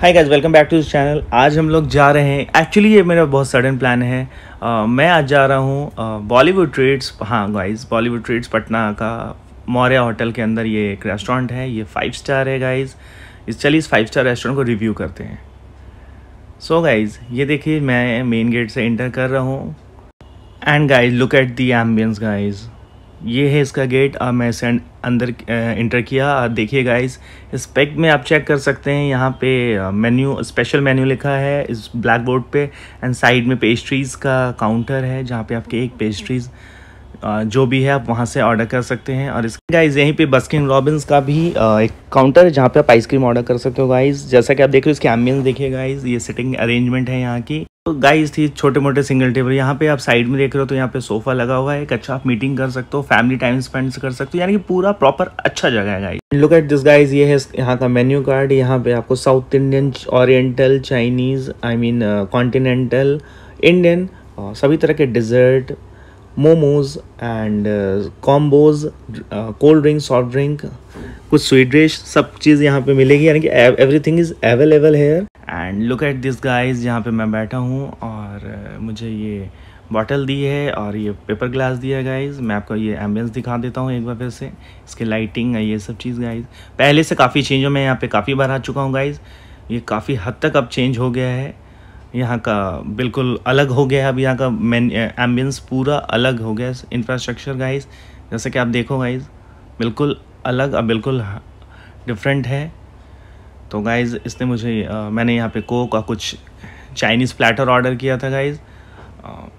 hi guys welcome back to channel आज हम लोग जा रहे हैं एक्चुअली ये मेरा बहुत सडन प्लान है uh, मैं आज जा रहा हूँ बॉलीवुड ट्रेड्स हाँ गाइज बॉलीवुड ट्रेड्स पटना का मौर्या होटल के अंदर ये एक रेस्टोरेंट है ये फाइव स्टार है गाइज इस चलिए इस फाइव स्टार रेस्टोरेंट को रिव्यू करते हैं सो so गाइज ये देखिए मैं मेन गेट से इंटर कर रहा हूँ and guys look at the ambience guys ये है इसका गेट अब मैं इसे अंदर इंटर किया देखिए गाइस इस पैक में आप चेक कर सकते हैं यहाँ पे मेन्यू स्पेशल मेन्यू लिखा है इस ब्लैक बोर्ड पे एंड साइड में पेस्ट्रीज़ का काउंटर है जहाँ पे आप केक पेस्ट्रीज़ जो भी है आप वहाँ से ऑर्डर कर सकते हैं और इसके गाइस यहीं पे बस्किन रॉबिन्स का भी एक काउंटर है जहाँ पे आप आइसक्रीम ऑर्डर कर सकते हो गाइज़ जैसा कि आप देख रहे हो इसके एम्बियंस देखिए गाइज़ ये सिटिंग अरेंजमेंट है यहाँ की तो गाइस थी छोटे मोटे सिंगल टेबल यहाँ पे आप साइड में देख रहे हो तो यहाँ पे सोफा लगा हुआ है एक अच्छा आप मीटिंग कर सकते हो फैमिली टाइम स्पेंड कर सकते हो यानी कि पूरा प्रॉपर अच्छा जगह है guys look at this guys ये है यहाँ का मेन्यू कार्ड यहाँ पे आपको South Indian oriental Chinese I mean continental Indian सभी तरह के dessert momos and combos cold drink soft drink कुछ स्वीट डिश सब चीज़ यहाँ पे मिलेगी यानी कि everything is available here and look at this guys यहाँ पे मैं बैठा हूँ और uh, मुझे ये बॉटल दी है और ये पेपर ग्लास दिया है गाइस मैं आपको ये एम्बियंस दिखा देता हूँ एक बार फिर से इसकी लाइटिंग ये सब चीज़ गाइस पहले से काफ़ी चेंज हो मैं यहाँ पे काफ़ी बार आ चुका हूँ गाइस ये काफ़ी हद तक अब चेंज हो गया है यहाँ का बिल्कुल अलग हो गया है अब यहाँ का मैन एम्बियंस uh, पूरा अलग हो गया इंफ्रास्ट्रक्चर गाइज़ जैसे कि आप देखो गाइज़ बिल्कुल अलग अब बिल्कुल डिफरेंट है तो गाइज़ इसने मुझे आ, मैंने यहाँ पे कोक और कुछ चाइनीज़ प्लेटर ऑर्डर किया था गाइज़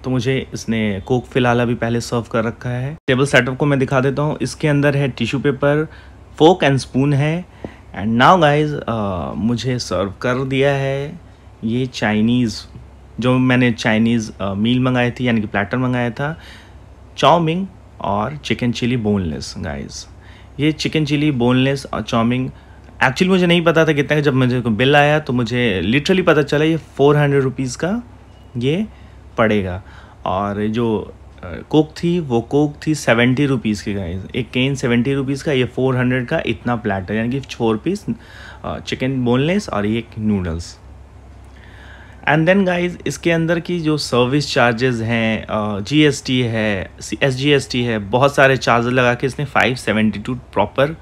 तो मुझे इसने कोक फ़िलहाल अभी पहले सर्व कर रखा है टेबल सेटअप को मैं दिखा देता हूँ इसके अंदर है tissue paper fork and spoon है एंड नाउ गाइज मुझे सर्व कर दिया है ये चाइनीज़ जो मैंने चाइनीज़ मील मंगाई थी यानी कि प्लेटर मंगाया था चाउमिंग और चिकन चिली बोनलेस गाइज़ ये चिकन चिली बोनलेस और चाउमिंग एक्चुअली मुझे नहीं पता था कितना का जब मुझे बिल आया तो मुझे लिटरली पता चला ये फ़ोर हंड्रेड रुपीज़ का ये पड़ेगा और जो कोक थी वो कोक थी सेवेंटी रुपीज़ की गाइस एक केन सेवेंटी रुपीज़ का ये फोर हंड्रेड का इतना प्लेटर यानी कि फोर पीस चिकन बोनलेस और ये नूडल्स एंड देन गाइस इसके अंदर की जो सर्विस चार्जेस हैं जीएसटी है एस जी एस टी है बहुत सारे चार्जेस लगा के इसने five seventy two proper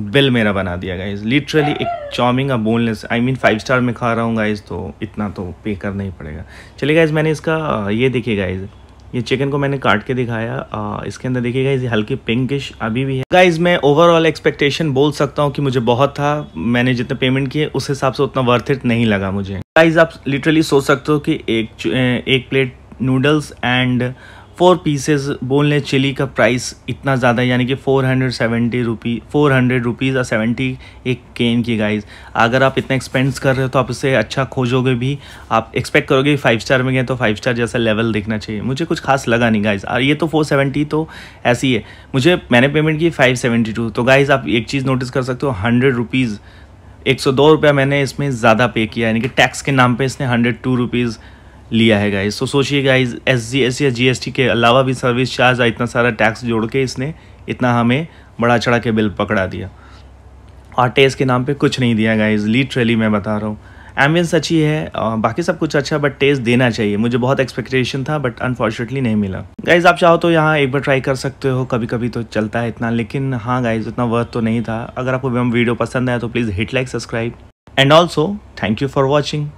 bill मेरा बना दिया गाइज लिटरली एक चाउमिन का boneless I mean five star में खा रहा हूँ गाइज तो इतना तो पे करना ही पड़ेगा चलिए गाइज मैंने इसका ये देखिए गाइज ये चिकन को मैंने काट के दिखाया आ, इसके अंदर देखिएगा गाइज हल्की पिंकिश अभी भी है गाइज मैं ओवरऑल एक्सपेक्टेशन बोल सकता हूँ कि मुझे बहुत था मैंने जितने पेमेंट किए उस हिसाब से उतना वर्थ इट नहीं लगा मुझे गाइज आप लिटरली सोच सकते हो कि एक एक plate noodles and four pieces less chilli का प्राइस इतना ज़्यादा है यानी कि four hundred seventy rupee four hundred rupees और सेवेंटी एक केन की गाइस अगर आप इतना एक्सपेंस कर रहे हो तो आप इसे अच्छा खोजोगे भी आप एक्सपेक्ट करोगे फाइव स्टार में गए तो फाइव स्टार जैसा लेवल देखना चाहिए मुझे कुछ खास लगा नहीं गाइज़ और ये तो फोर सेवेंटी तो ऐसी है मुझे मैंने पेमेंट की फाइव सेवेंटी टू तो गाइज़ आप एक चीज़ नोटिस कर सकते हो हंड्रेड रुपीज़ एक सौ दो रुपया मैंने इसमें ज़्यादा पे किया यानी कि टैक्स के नाम पर इसने हंड्रेड टू रुपीज़ लिया है गाइज तो सोचिए गाइज एस जी एस या जी एस टी के अलावा भी सर्विस चार्ज या इतना सारा टैक्स जोड़ के इसने इतना हमें बड़ा चढ़ा के बिल पकड़ा दिया और टेस्ट के नाम पे कुछ नहीं दिया गाइज लिटरली मैं बता रहा हूँ एम्बियंस अच्छी है बाकी सब कुछ अच्छा बट टेस्ट देना चाहिए मुझे बहुत एक्सपेक्टेशन था बट अनफॉर्चुनेटली नहीं मिला गाइज आप चाहो तो यहाँ एक बार ट्राई कर सकते हो कभी कभी तो चलता है इतना लेकिन हाँ गाइज इतना वर्थ तो नहीं था अगर आपको वीडियो पसंद आया तो please hit like subscribe and also thank you for watching